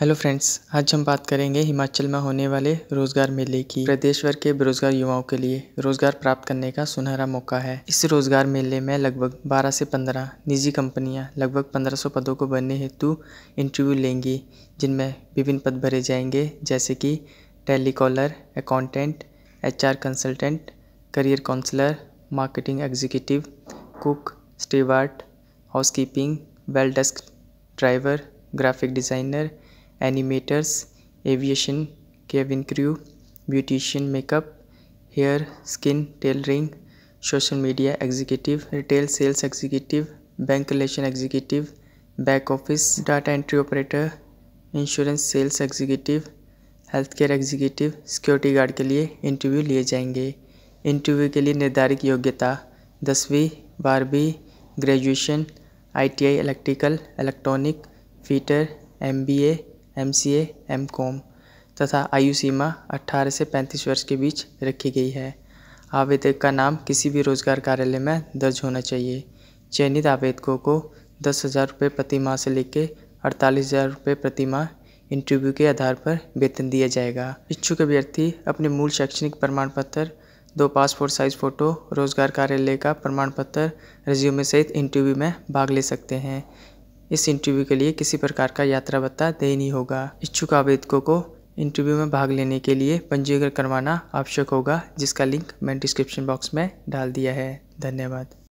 hello friends आज हम बात करेंगे हिमाचल में होने वाले रोजगार मेले की प्रदेश भर के बेरोजगार युवाओं के लिए रोजगार प्राप्त करने का सुनहरा मौका है इस रोजगार मेले में लगभग 12 से 15 निजी कंपनियां लगभग 1500 पदों को भरने हेतु इंटरव्यू लेंगी जिनमें विभिन्न पद भरे जाएंगे जैसे कि telecaller accountant H consultant career counsellor marketing executive cook housekeeping well desk driver graphic designer animators aviation cabin crew beautician makeup hair skin tailoring social media executive retail sales executive bank relation executive back office data entry operator insurance sales executive health care executive security guard के लिए interview लिए जाएंगे interview के लिए निर्धारित योग्यता दसवीं बारहवीं graduation ITI electrical electronic fitter MBA M C M com तथा आयु सीमा 18 से 35 वर्ष के बीच रखी गई है आवेदक का नाम किसी भी रोजगार कार्यालय में दर्ज होना चाहिए चयनित आवेदकों को दस हज़ार रुपये प्रति माह से लेकर अड़तालीस हज़ार रुपये प्रति माह इंटरव्यू के आधार पर वेतन दिया जाएगा इच्छुक अभ्यर्थी अपने मूल शैक्षणिक प्रमाण पत्र दो पासपोर्ट साइज फ़ोटो रोजगार कार्यालय का प्रमाण पत्र रिज्यूमे सहित इंटरव्यू में भाग ले सकते हैं इस इंटरव्यू के लिए किसी प्रकार का यात्रा भत्ता देनी होगा इच्छुक आवेदकों को इंटरव्यू में भाग लेने के लिए पंजीकरण करवाना आवश्यक होगा जिसका लिंक मैंने डिस्क्रिप्शन बॉक्स में डाल दिया है धन्यवाद